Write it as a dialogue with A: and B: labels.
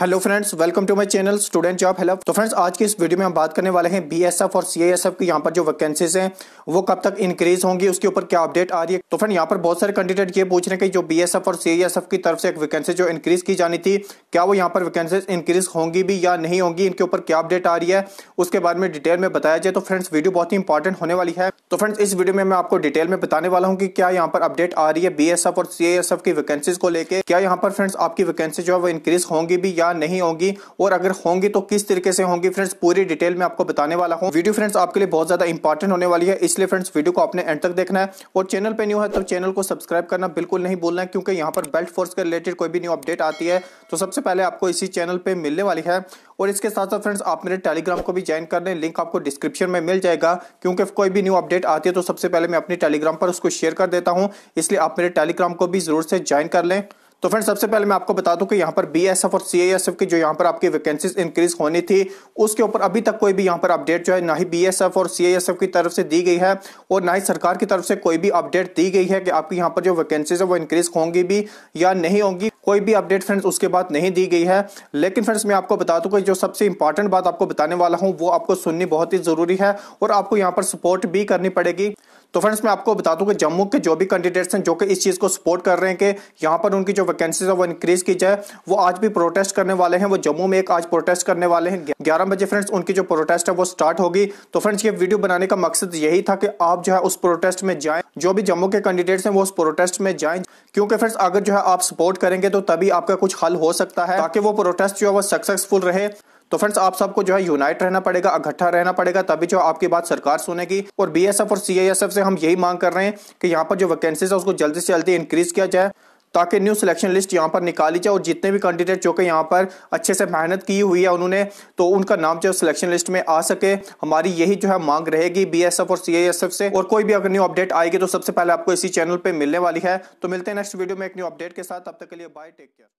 A: hello friends welcome to my channel student job help तो friends आज की इस वीडियो में हम बात करने वाले हैं बीएसएफ और सीएएसएफ की यहाँ पर जो वैकेंसीज हैं वो कब तक इंक्रीज होंगी उसके ऊपर क्या अपडेट आ रही है तो फ्रेंड यहाँ पर बहुत सारे कैंडिडेट ये पूछ रहे हैं कि जो बीएसएफ और सीआईएसएफ की तरफ से एक वैकेंसी जो इंक्रीज की जानी थी क्या वो यहाँ पर वैकेंसीज इंक्रीज होंगी भी या नहीं होंगी इनके ऊपर क्या अपडेट आ रही है उसके बारे में डिटेल में बताया जाए तो फ्रेंड्स वीडियो बहुत ही इंपॉर्टेंट होने वाली है तो फ्रेंड्स इस वीडियो में मैं आपको डिटेल में बताने वाला हूँ कि क्या यहाँ पर अपडेट आ रही है बी और सी की वैकेंसीज को लेकर क्या यहाँ पर फ्रेंड्स आपकी वैकेंसी जो है वो इंक्रीज होंगी भी या या नहीं होंगी और अगर होंगी तो किस तरीके से होंगी फ्रेंड्स पूरी डिटेल में आपको बताने वाला हूँ वीडियो फ्रेंड्स आपके लिए बहुत ज्यादा इंपॉर्टेंट होने वाली है इसलिए फ्रेंड्स वीडियो को आपने एंड तक देखना है और चैनल पर न्यू है तो चैनल को सब्सक्राइब करना बिल्कुल नहीं बोलना है क्योंकि यहाँ पर बेल्ट फोर्स के रिलेटेड कोई भी न्यू अपडेट आती है तो सबसे पहले आपको इसी चैनल पर मिलने वाली है और इसके साथ साथ फ्रेंड्स आप मेरे टेलीग्राम को भी ज्वाइन कर लें लिंक आपको डिस्क्रिप्शन में मिल जाएगा क्योंकि कोई भी न्यू अपडेट आती है तो सबसे पहले मैं अपने टेलीग्राम पर उसको शेयर कर देता हूँ इसलिए आप मेरे टेलीग्राम को भी जरूर से ज्वाइन कर लें तो फ्रेंड सबसे पहले मैं आपको बता दूं कि यहाँ पर बीएसएफ और सीएएसएफ की जो यहाँ पर आपकी वैकेंसीज इंक्रीज होनी थी उसके ऊपर अभी तक कोई भी यहाँ पर अपडेट जो है ना ही बीएसएफ और सीएएसएफ की तरफ से दी गई है और ना ही सरकार की तरफ से कोई भी अपडेट दी गई है कि आपकी यहाँ पर जो वैकेंसीज है वो इंक्रीज होंगी भी या नहीं होंगी कोई भी अपडेट फ्रेंड्स उसके बाद नहीं दी गई है लेकिन फ्रेंड्स मैं आपको बता दूं कि जो सबसे इंपॉर्टेंट बात आपको बताने वाला हूं वो आपको सुननी बहुत ही जरूरी है और आपको यहाँ पर सपोर्ट भी करनी पड़ेगी तो फ्रेंड्स मैं आपको बता दूं कि जम्मू के जो भी कैंडिडेट्स हैं जो कि इस चीज़ को सपोर्ट कर रहे हैं कि यहाँ पर उनकी जो वैकेंसीज है वो इंक्रीज़ की जाए वो आज भी प्रोटेस्ट करने वाले हैं वो जम्मू में एक आज प्रोटेस्ट करने वाले हैं ग्यारह बजे फ्रेंड्स उनकी जो प्रोटेस्ट है वो स्टार्ट होगी तो फ्रेंड्स ये वीडियो बनाने का मकसद यही था कि आप जो है उस प्रोटेस्ट में जाए जो भी जम्मू के कैंडिडेट्स हैं वो उस प्रोटेस्ट में जाए क्योंकि फ्रेंड्स अगर जो है आप सपोर्ट करेंगे तो तभी आपका कुछ हल हो सकता है ताकि वो प्रोटेस्ट जो है वो सक्सेसफुल रहे तो फ्रेंड्स आप सबको जो है यूनाइट रहना पड़ेगा इकट्ठा रहना पड़ेगा तभी जो आपकी बात सरकार सुनेगी और बी और सीआईएसएफ से हम यही मांग कर रहे हैं कि यहाँ पर जो वैकेंसीज है उसको जल्दी से जल्दी इंक्रीज किया जाए ताकि न्यू सिलेक्शन लिस्ट यहाँ पर निकाली जाए और जितने भी कैंडिडेट जो कि यहाँ पर अच्छे से मेहनत की हुई है उन्होंने तो उनका नाम जो सिलेक्शन लिस्ट में आ सके हमारी यही जो है मांग रहेगी बीएसएफ और सीआईएसएफ से और कोई भी अगर न्यू अपडेट आएगी तो सबसे पहले आपको इसी चैनल पर मिलने वाली है तो मिलते हैं नेक्स्ट वीडियो में एक न्यू अपडेट के साथ अब तक के लिए बाय टेक केयर